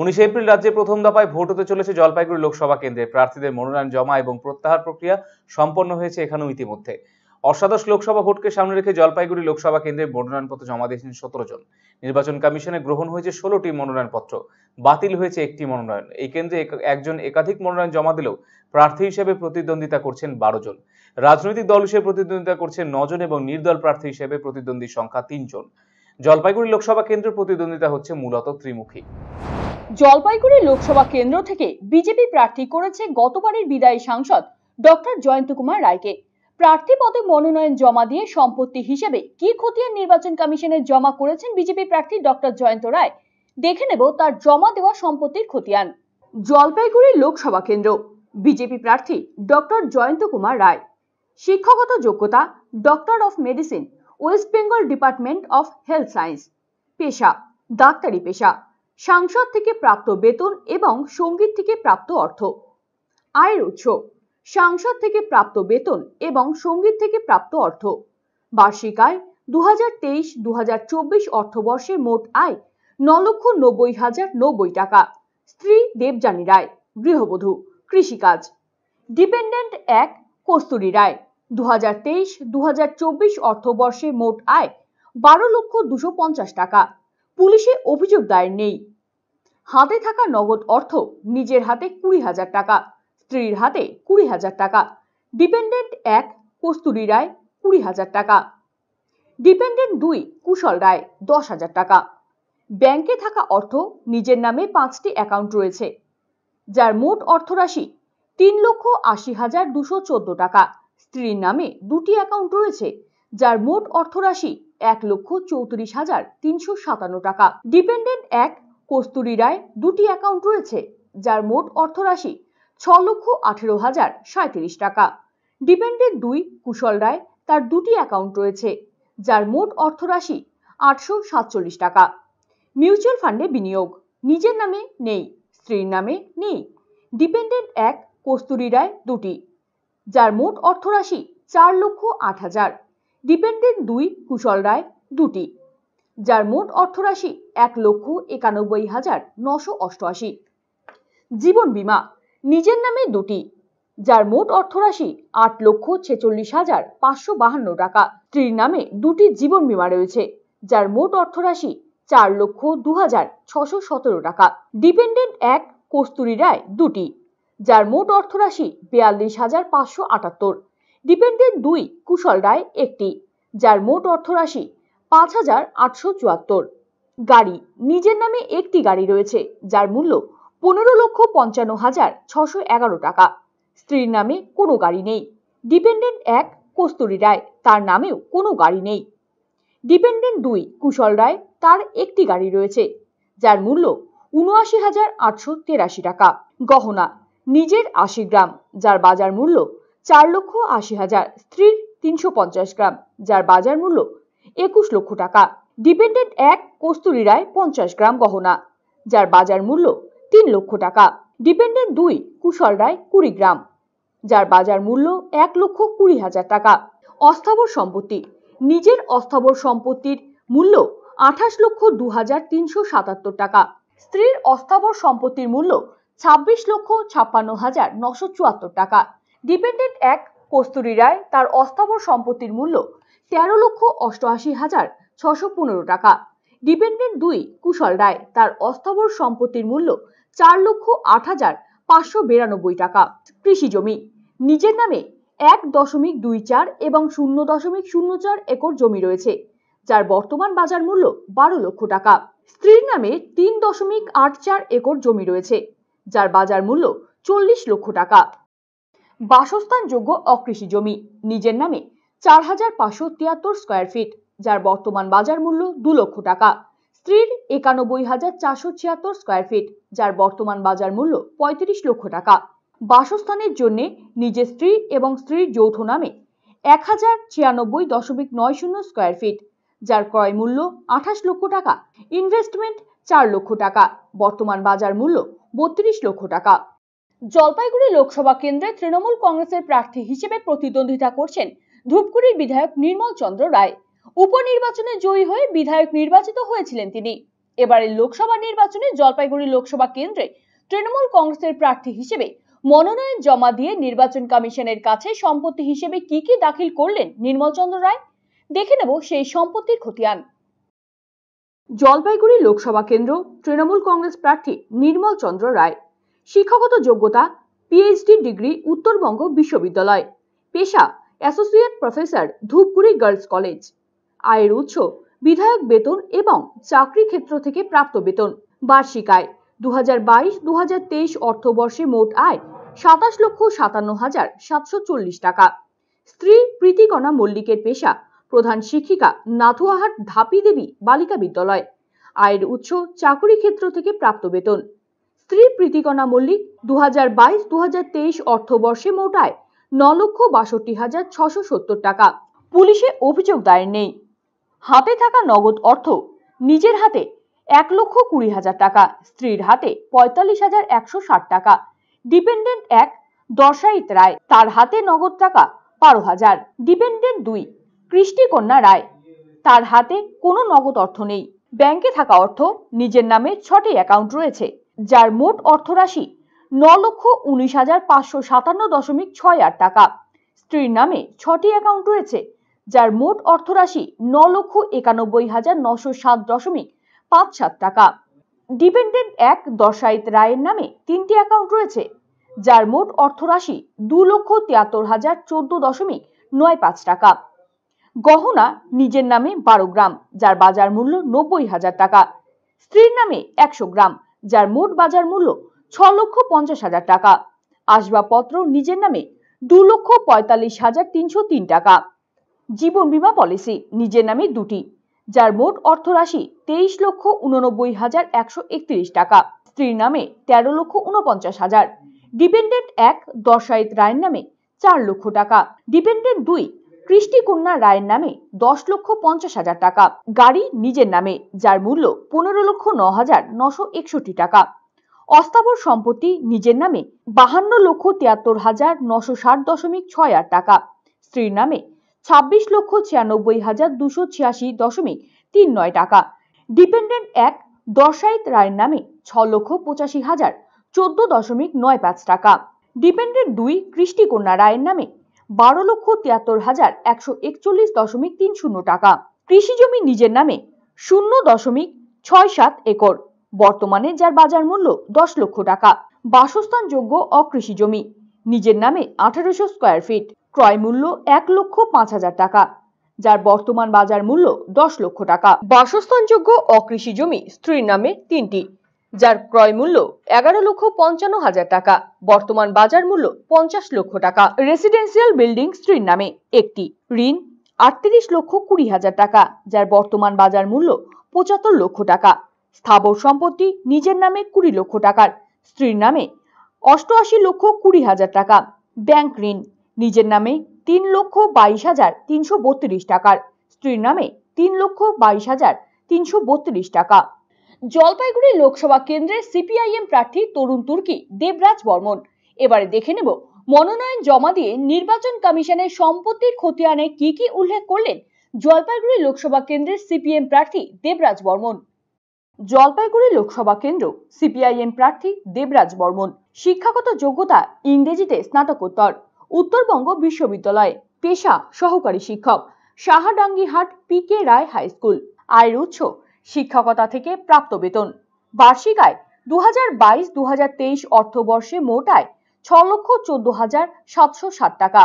উনিশে এপ্রিল রাজ্যে প্রথম দফায় ভোট হতে চলেছে জলপাইগুড়ি লোকসভা কেন্দ্রে প্রার্থীদের মনোনয়ন জমা এবং প্রত্যাহার প্রক্রিয়া সম্পন্ন হয়েছে এখানেও ইতিমধ্যে অষ্টাদশ লোকসভা ভোটকে সামনে রেখে জলপাইগুড়ি লোকসভা কেন্দ্রে মনোনয়নপত্র জমা দিয়েছেন সতেরো জন নির্বাচন কমিশনে গ্রহণ হয়েছে ষোলোটি মনোনয়নপত্র বাতিল হয়েছে একটি মনোনয়ন এই কেন্দ্রে একজন একাধিক মনোনয়ন জমা দিলেও প্রার্থী হিসেবে প্রতিদ্বন্দ্বিতা করছেন বারো জন রাজনৈতিক দল হিসেবে প্রতিদ্বন্দ্বিতা করছেন নজন এবং নির্দল প্রার্থী হিসেবে প্রতিদ্বন্দ্বীর সংখ্যা তিনজন জলপাইগুড়ি লোকসভা কেন্দ্রে প্রতিদ্বন্দ্বিতা হচ্ছে মূলত ত্রিমুখী জলপাইগুড়ি লোকসভা কেন্দ্র থেকে বিজেপি প্রার্থী করেছে গতবারের বিদায়ী সাংসদ ডক্টর জয়ন্ত কুমার রায়কে প্রার্থী পদে মনোনয়ন জমা দিয়ে সম্পত্তি হিসেবে কি খতিয়ান নির্বাচন কমিশনে জমা করেছেন বিজেপি প্রার্থী ডক্টর জয়ন্ত রায় দেখে নেব তার জমা দেওয়া সম্পত্তির খতিয়ান জলপাইগুড়ি লোকসভা কেন্দ্র বিজেপি প্রার্থী ডক্টর জয়ন্ত কুমার রায় শিক্ষাগত যোগ্যতা doctor of medicine west Bengal department of health science পেশা ডাক্তারি পেশা সাংসদ থেকে প্রাপ্ত বেতন এবং সঙ্গীত থেকে প্রাপ্ত অর্থ আয়ের উৎস সাংসদ থেকে প্রাপ্ত বেতন এবং সঙ্গীত থেকে প্রাপ্ত অর্থ বার্ষিক আয় দু হাজার তেইশ দু হাজার চব্বিশ অর্থবর্ষে মোট আয় ন লক্ষ নব্বই হাজার নব্বই টাকা স্ত্রী দেবযানী রায় গৃহবধূ কৃষিকাজ ডিপেন্ডেন্ট এক কস্তুরী রায় দু হাজার তেইশ দু চব্বিশ অর্থবর্ষে মোট আয় বারো লক্ষ দুশো পঞ্চাশ টাকা পুলিশে অভিযোগ দায়ের নেই হাতে থাকা নগদ অর্থ নিজের হাতে কুড়ি হাজার টাকা স্ত্রীর হাতে কুড়ি হাজার টাকা ডিপেন্ডেন্ট এক কস্তুরি রায় কুড়ি হাজার টাকা ডিপেন্ডেন্ট দুই কুশল রায় দশ হাজার টাকা ব্যাংকে থাকা অর্থ নিজের নামে পাঁচটি অ্যাকাউন্ট রয়েছে যার মোট অর্থরাশি তিন লক্ষ আশি হাজার দুশো চোদ্দ টাকা স্ত্রীর নামে দুটি অ্যাকাউন্ট রয়েছে যার মোট অর্থরাশি এক লক্ষ চৌত্রিশ হাজার তিনশো সাতান্ন টাকা ডিপেন্ডেন্ট এক কস্তুরী রায় দুটি অ্যাকাউন্ট রয়েছে যার মোট অর্থরাশি ছ লক্ষ আঠেরো হাজার সাঁত্রিশ টাকা ডিপেন্ডেন্ট দুই কুশল রায় তার দুটি অ্যাকাউন্ট রয়েছে যার মোট অর্থরাশি আটশো সাতচল্লিশ টাকা মিউচুয়াল ফান্ডে বিনিয়োগ নিজের নামে নেই স্ত্রীর নামে নেই ডিপেন্ডেন্ট এক কস্তুরী রায় দুটি যার মোট অর্থরাশি চার লক্ষ আট হাজার ডিপেন্ডেন্ট দুই কুশল রায় দুটি যার মোট অর্থরাশি এক লক্ষ একানব্বই হাজার নশো অষ্টআশি জীবন বীমা নিজের নামে দুটি যার মোট অর্থরাশি আট লক্ষ ছেচল্লিশ হাজার পাঁচশো বাহান্ন টাকা স্ত্রীর নামে দুটি জীবন বিমা রয়েছে যার মোট অর্থরাশি চার লক্ষ দু হাজার ছশো সতেরো টাকা ডিপেন্ডেন্ট এক কস্তুরী রায় দুটি যার মোট অর্থরাশি বিয়াল্লিশ হাজার পাঁচশো আটাত্তর ডিপেন্ডেন্ট দুই কুশল রায় একটি যার মোট অর্থরাশি পাঁচ হাজার আটশো চুয়াত্তর গাড়ি নিজের নামে একটি গাড়ি রয়েছে যার মূল্য পনেরো লক্ষ পঞ্চান্ন হাজার ছশো এগারো টাকা স্ত্রীর নামে কোনো গাড়ি নেই ডিপেন্ডেন্ট এক কস্তুরী রায় তার নামেও কোনো গাড়ি নেই ডিপেন্ডেন্ট দুই কুশল রায় তার একটি গাড়ি রয়েছে যার মূল্য উনআশি হাজার আটশো তেরাশি টাকা গহনা নিজের আশি গ্রাম যার বাজার মূল্য চার লক্ষ আশি হাজার স্ত্রীর তিনশো পঞ্চাশ গ্রাম যার বাজার মূল্য একুশ লক্ষ টাকা ডিপেন্ডেন্ট এক কস্তুরি রায় পঞ্চাশ গ্রাম গহনা যার বাজার মূল্য তিন লক্ষ টাকা ডিপেন্ডেন্ট দুই কুশল রায় কুড়ি গ্রাম যার বাজার মূল্য এক লক্ষ কুড়ি হাজার টাকা অস্থাবর সম্পত্তি নিজের অস্থাবর সম্পত্তির মূল্য আঠাশ লক্ষ দু হাজার তিনশো সাতাত্তর টাকা স্ত্রীর অস্থাবর সম্পত্তির মূল্য ছাব্বিশ লক্ষ ছাপ্পান্ন হাজার নশো চুয়াত্তর টাকা ডিপেন্ডেন্ট এক কস্তুরি রায় তার অস্থাবর সম্পত্তির মূল্য তেরো লক্ষ অষ্টআশি হাজার ছশো পনেরো টাকা ডিপেন্ডেন্ট দুই কুশল রায় তার অস্থাবর সম্পত্তির মূল্য চার লক্ষ আট হাজার পাঁচশো বিরানব্বই টাকা কৃষি জমি নিজের নামে এক দশমিক দুই চার এবং শূন্য দশমিক শূন্য চার একর জমি রয়েছে যার বর্তমান বাজার মূল্য বারো লক্ষ টাকা স্ত্রীর নামে তিন দশমিক আট চার একর জমি রয়েছে যার বাজার মূল্য চল্লিশ লক্ষ টাকা বাসস্থানযোগ্য অকৃষি জমি নিজের নামে চার হাজার পাঁচশো তিয়াত্তর স্কোয়ার ফিট যার বর্তমান বাজার মূল্য দু লক্ষ টাকা স্ত্রীর একানব্বই হাজার চারশো ছিয়াত্তর স্কোয়ার ফিট যার বর্তমান বাজার মূল্য পঁয়ত্রিশ লক্ষ টাকা বাসস্থানের জন্য নিজের স্ত্রী এবং স্ত্রীর যৌথ নামে এক হাজার ছিয়ানব্বই দশমিক নয় শূন্য স্কোয়ার ফিট যার ক্রয় মূল্য আঠাশ লক্ষ টাকা ইনভেস্টমেন্ট চার লক্ষ টাকা বর্তমান বাজার মূল্য বত্রিশ লক্ষ টাকা জলপাইগুড়ি লোকসভা কেন্দ্রে তৃণমূল কংগ্রেসের প্রার্থী হিসেবে প্রতিদ্বন্দ্বিতা করছেন ধূপগুড়ির বিধায়ক নির্মল চন্দ্র রায় উপনির্বাচনে জয়ী হয়ে বিধায়ক নির্বাচিত হয়েছিলেন তিনি এবারের লোকসভা নির্বাচনে জলপাইগুড়ি লোকসভা কেন্দ্রে তৃণমূল কংগ্রেসের প্রার্থী হিসেবে মনোনয়ন জমা দিয়ে নির্বাচন কমিশনের কাছে সম্পত্তি হিসেবে কি কি দাখিল করলেন নির্মল চন্দ্র রায় দেখে নেব সেই সম্পত্তির খতিয়ান জলপাইগুড়ি লোকসভা কেন্দ্র তৃণমূল কংগ্রেস প্রার্থী নির্মল চন্দ্র রায় শিক্ষাগত যোগ্যতা পিএইচডি ডিগ্রি উত্তরবঙ্গ বিশ্ববিদ্যালয় পেশা associate professor Dhupguri girls college আয়ের উৎস বিধায়ক বেতন এবং চাকরি ক্ষেত্র থেকে প্রাপ্ত বেতন বার্ষিক আয় দু হাজার বাইশ তেইশ অর্থবর্ষে মোট আয় সাতাশ লক্ষ সাতান্ন হাজার সাতশো চল্লিশ টাকা স্ত্রী প্রীতিকণা মল্লিকের পেশা প্রধান শিক্ষিকা নাথুয়াহাট ধাপি দেবী বালিকা বিদ্যালয় আয়ের উৎস চাকরি ক্ষেত্র থেকে প্রাপ্ত বেতন স্ত্রী প্রীতিকণা মল্লিক দু হাজার বাইশ দু হাজার তেইশ অর্থবর্ষে মোটায় ন লক্ষ বাষট্টি হাজার ছশো সত্তর টাকা পুলিশে অভিযোগ দায়ের নেই হাতে থাকা নগদ অর্থ নিজের হাতে এক লক্ষ কুড়ি হাজার টাকা স্ত্রীর হাতে পঁয়তাল্লিশ হাজার একশো ষাট টাকা ডিপেন্ডেন্ট এক দশাইত রায় তার হাতে নগদ টাকা বারো হাজার ডিপেন্ডেন্ট দুই কৃষ্টিকন্যা রায় তার হাতে কোনো নগদ অর্থ নেই ব্যাংকে থাকা অর্থ নিজের নামে ছটি অ্যাকাউন্ট রয়েছে যার মোট অর্থরাশি ন লক্ষ উনিশ হাজার পাঁচশো সাতান্ন দশমিক ছয় আট টাকা স্ত্রীর নামে ছটি অ্যাকাউন্ট রয়েছে যার মোট অর্থরাশি ন লক্ষ একানব্বই হাজার নশো সাত দশমিক পাঁচ সাত টাকা ডিপেন্ডেন্ট এক দশাইত রায়ের নামে তিনটি অ্যাকাউন্ট রয়েছে যার মোট অর্থরাশি দু লক্ষ তিয়াত্তর হাজার চোদ্দ দশমিক নয় পাঁচ টাকা গহনা নিজের নামে বারো গ্রাম যার বাজার মূল্য নব্বই হাজার টাকা স্ত্রীর নামে একশো গ্রাম যার মোট বাজার মূল্য ছ লক্ষ পঞ্চাশ হাজার টাকা আসবাবপত্র নিজের নামে দু লক্ষ পঁয়তাল্লিশ হাজার তিনশো তিন টাকা জীবন বিমা পলিসি নিজের নামে দুটি যার মোট অর্থরাশি তেইশ লক্ষ উননব্বই হাজার একশো একত্রিশ টাকা স্ত্রীর নামে তেরো লক্ষ উনপঞ্চাশ হাজার ডিপেন্ডেন্ট এক দর্শায়িত রায়ের নামে চার লক্ষ টাকা ডিপেন্ডেন্ট দুই কৃষ্টিকন্যা রায়ের নামে দশ লক্ষ পঞ্চাশ হাজার টাকা গাড়ি নিজের নামে যার মূল্য পনেরো লক্ষ ন হাজার নশো একষট্টি টাকা অস্থাবর সম্পত্তি নিজের নামে বাহান্ন লক্ষ তিয়াত্তর হাজার নশো ষাট দশমিক ছয় আট টাকা স্ত্রীর নামে ছাব্বিশ লক্ষ ছিয়ানব্বই হাজার দুশো ছিয়াশি দশমিক তিন নয় টাকা ডিপেন্ডেন্ট এক দর্শায়িত রায়ের নামে ছ লক্ষ পঁচাশি হাজার চোদ্দ দশমিক নয় পাঁচ টাকা ডিপেন্ডেন্ট দুই কৃষ্টিকন্যা রায়ের নামে বারো লক্ষ তিয়াত্তর হাজার একশো একচল্লিশ দশমিক তিন শূন্য টাকা কৃষি জমি নিজের নামে শূন্য দশমিক ছয় সাত একর বর্তমানে যার বাজার মূল্য দশ লক্ষ টাকা বাসস্থান যোগ্য অকৃষি জমি নিজের নামে আঠারোশো স্কোয়ার ফিট ক্রয় মূল্য এক লক্ষ পাঁচ হাজার টাকা যার বর্তমান বাজার মূল্য দশ লক্ষ টাকা বাসস্থানযোগ্য অকৃষি জমি স্ত্রীর নামে তিনটি যার ক্রয় মূল্য এগারো লক্ষ পঞ্চান্ন হাজার টাকা বর্তমান বাজার মূল্য পঞ্চাশ লক্ষ টাকা রেসিডেন্সিয়াল বিল্ডিং স্ত্রীর নামে একটি ঋণ আটত্রিশ লক্ষ কুড়ি হাজার টাকা যার বর্তমান বাজার মূল্য পঁচাত্তর লক্ষ টাকা স্থাবর সম্পত্তি নিজের নামে কুড়ি লক্ষ টাকার স্ত্রীর নামে অষ্টআশি লক্ষ কুড়ি হাজার টাকা ব্যাংক ঋণ নিজের নামে তিন লক্ষ বাইশ হাজার তিনশো বত্রিশ টাকার স্ত্রীর নামে তিন লক্ষ বাইশ হাজার তিনশো বত্রিশ টাকা জলপাইগুড়ি লোকসভা কেন্দ্রের সিপিআইএম প্রার্থী তরুণ তুর্কি দেবরাজ বর্মন এবারে দেখে নেব মনোনয়ন জমা দিয়ে নির্বাচন কমিশনের সম্পত্তির ক্ষতি আনে কি কি উল্লেখ করলেন জলপাইগুড়ি লোকসভা কেন্দ্রের সিপিএম প্রার্থী দেবরাজ বর্মন জলপাইগুড়ি লোকসভা কেন্দ্র সিপিআইএম প্রার্থী দেবরাজ বর্মন শিক্ষাগত যোগ্যতা ইংরেজিতে স্নাতকোত্তর উত্তরবঙ্গ বিশ্ববিদ্যালয়ে পেশা সহকারী শিক্ষক Sahadangihat P K Roy high school আয়ের উৎস শিক্ষকতা থেকে প্রাপ্ত বেতন বার্ষিক আয় দু হাজার বাইশ দু হাজার তেইশ অর্থবর্ষে মোট আয় ছ লক্ষ চোদ্দ হাজার সাতশো ষাট টাকা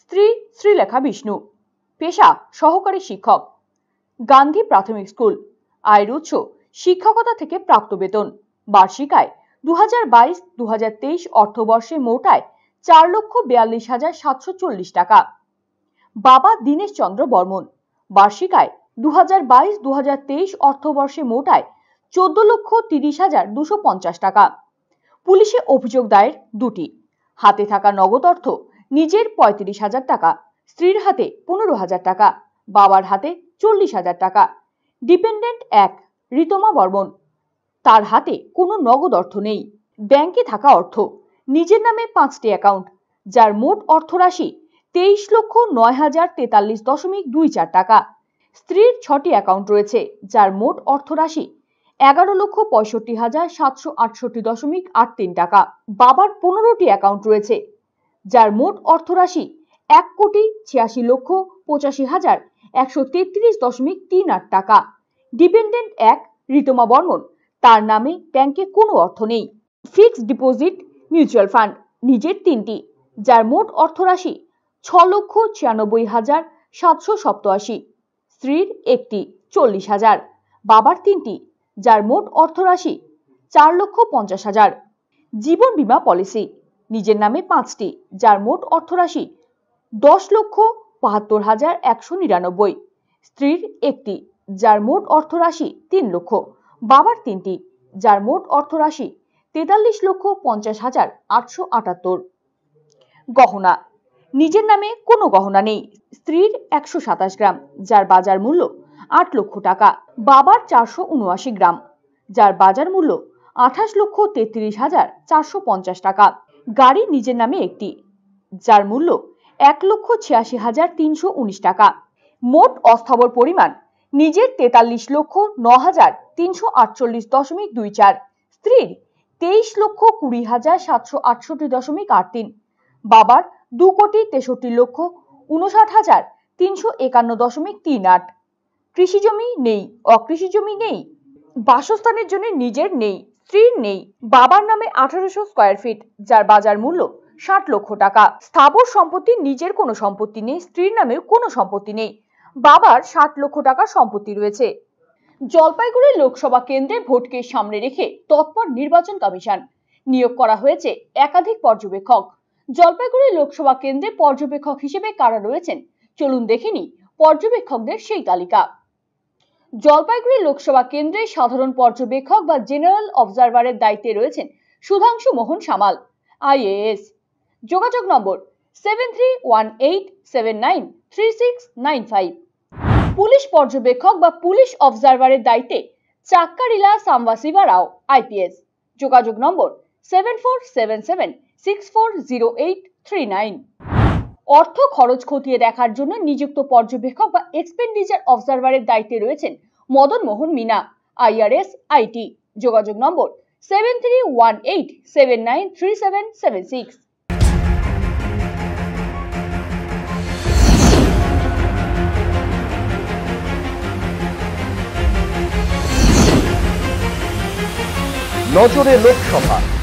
স্ত্রী শ্রীলেখা বিষ্ণু পেশা সহকারী শিক্ষক গান্ধী প্রাথমিক স্কুল আয়ের উৎস শিক্ষকতা থেকে প্রাপ্ত বেতন বার্ষিক আয় দু হাজার বাইশ দু হাজার তেইশ অর্থবর্ষে মোট আয় চার লক্ষ বিয়াল্লিশ হাজার সাতশো চল্লিশ টাকা বাবা দীনেশ চন্দ্র বর্মন বার্ষিক আয় দু হাজার বাইশ দু হাজার তেইশ অর্থবর্ষে মোটায় চোদ্দ লক্ষ তিরিশ হাজার দুশো পঞ্চাশ টাকা পুলিশে অভিযোগ দায়ের দুটি হাতে থাকা নগদ অর্থ নিজের পঁয়ত্রিশ হাজার টাকা স্ত্রীর হাতে পনেরো হাজার টাকা বাবার হাতে চল্লিশ হাজার টাকা ডিপেন্ডেন্ট এক রিতমা বর্মন তার হাতে কোনো নগদ অর্থ নেই ব্যাংকে থাকা অর্থ নিজের নামে পাঁচটি অ্যাকাউন্ট যার মোট অর্থরাশি তেইশ লক্ষ নয় হাজার তেতাল্লিশ দশমিক দুই চার টাকা স্ত্রীর ছটি অ্যাকাউন্ট রয়েছে যার মোট অর্থরাশি এগারো লক্ষ পঁয়ষট্টি হাজার সাতশো আটষট্টি দশমিক আট তিন টাকা বাবার পনেরোটি অ্যাকাউন্ট রয়েছে যার মোট অর্থরাশি এক কোটি ছিয়াশি লক্ষ পঁচাশি হাজার একশো তেত্রিশ দশমিক তিন আট টাকা ডিপেন্ডেন্ট এক রিতমা বর্মন তার নামে ব্যাংকে কোনো অর্থ নেই ফিক্সড ডিপোজিট মিউচুয়াল ফান্ড নিজের তিনটি যার মোট অর্থরাশি ছ লক্ষ ছিয়ানব্বই হাজার সাতশো সপ্তআশি স্ত্রীর একটি চল্লিশ হাজার বাবার তিনটি যার মোট অর্থরাশি চার লক্ষ পঞ্চাশ হাজার জীবন বিমা পলিসি নিজের নামে পাঁচটি যার মোট অর্থরাশি দশ লক্ষ বাহাত্তর হাজার একশো নিরানব্বই স্ত্রীর একটি যার মোট অর্থরাশি তিন লক্ষ বাবার তিনটি যার মোট অর্থরাশি তেতাল্লিশ লক্ষ পঞ্চাশ হাজার আটশো আটাত্তর গহনা নিজের নামে কোনো গহনা নেই স্ত্রীর একশো সাতাশ গ্রাম যার বাজার মূল্য আট লক্ষ টাকা বাবার চারশো উনআশি গ্রাম যার বাজার মূল্য আঠাশ লক্ষ তেত্রিশ হাজার চারশো পঞ্চাশ টাকা গাড়ি নিজের নামে একটি যার মূল্য এক লক্ষ ছিয়াশি হাজার তিনশো উনিশ টাকা মোট অস্থাবর পরিমাণ নিজের তেতাল্লিশ লক্ষ ন হাজার তিনশো আটচল্লিশ দশমিক দুই চার স্ত্রীর তেইশ লক্ষ কুড়ি হাজার সাতশো আটষট্টি দশমিক আট তিন বাবার দু কোটি তেষট্টি লক্ষ উনষাট হাজার তিনশো একান্ন দশমিক তিন আট কৃষি জমি নেই অকৃষি জমি নেই বাসস্থানের জন্য নিজের নেই স্ত্রীর নেই বাবার নামে আঠারোশো স্কোয়ার ফিট যার বাজার মূল্য ষাট লক্ষ টাকা স্থাবর সম্পত্তি নিজের কোনো সম্পত্তি নেই স্ত্রীর নামেও কোনো সম্পত্তি নেই বাবার ষাট লক্ষ টাকা সম্পত্তি রয়েছে জলপাইগুড়ি লোকসভা কেন্দ্রে ভোটকে সামনে রেখে তৎপর নির্বাচন কমিশন নিয়োগ করা হয়েছে একাধিক পর্যবেক্ষক জলপাইগুড়ি লোকসভা কেন্দ্রে পর্যবেক্ষক হিসেবে কারা রয়েছেন চলুন দেখিনি পর্যবেক্ষকদের সেই তালিকা জলপাইগুড়ি লোকসভা কেন্দ্রে সাধারণ পর্যবেক্ষক বা জেনারেল অবজারভারের দায়িত্বে রয়েছেন সুধাংশু মোহন সামাল আইএএস যোগাযোগ number seven three one eight seven nine three six nine five police পর্যবেক্ষক বা পুলিশ অবজারভারের দায়িত্বে চাক্কারিলা সাম্বাসিবা রাও আইপিএস যোগাযোগ number seven four seven seven six four zero eight three nine অর্থ খরচ খতিয়ে দেখার জন্য নিযুক্ত পর্যবেক্ষক বা এক্সপেন্ডিচার অবজারভারের দায়িত্বে রয়েছেন মদন মোহন মিনা আইআরএস আইটি যোগাযোগ number seven three one eight seven nine three seven seven six নজরে লোকসভা